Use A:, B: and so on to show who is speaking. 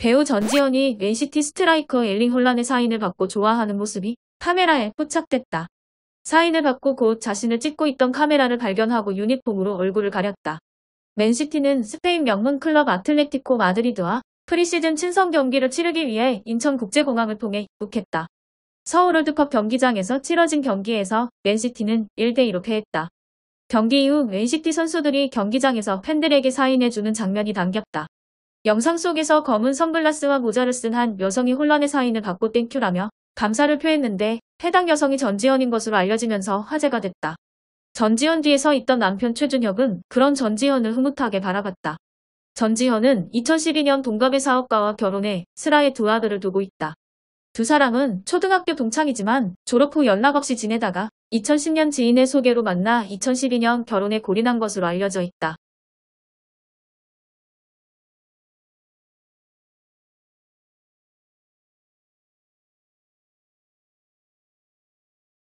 A: 배우 전지현이 맨시티 스트라이커 엘링 혼란의 사인을 받고 좋아하는 모습이 카메라에 포착됐다. 사인을 받고 곧 자신을 찍고 있던 카메라를 발견하고 유니폼으로 얼굴을 가렸다. 맨시티는 스페인 명문 클럽 아틀레티코 마드리드와 프리시즌 친선 경기를 치르기 위해 인천국제공항을 통해 입국했다. 서울월드컵 경기장에서 치러진 경기에서 맨시티는 1대2로 패했다. 경기 이후 맨시티 선수들이 경기장에서 팬들에게 사인해주는 장면이 담겼다. 영상 속에서 검은 선글라스와 모자를 쓴 한 여성이 혼란의 사인을 받고 땡큐라며 감사를 표했는데 해당 여성이 전지현인 것으로 알려지면서 화제가 됐다. 전지현 뒤에서 있던 남편 최준혁은 그런 전지현을 흐뭇하게 바라봤다. 전지현은 2012년 동갑의 사업가와 결혼해 슬아의 두 아들을 두고 있다. 두 사람은 초등학교 동창이지만 졸업 후 연락 없이 지내다가 2010년 지인의 소개로 만나 2012년 결혼에 골인한
B: 것으로 알려져 있다.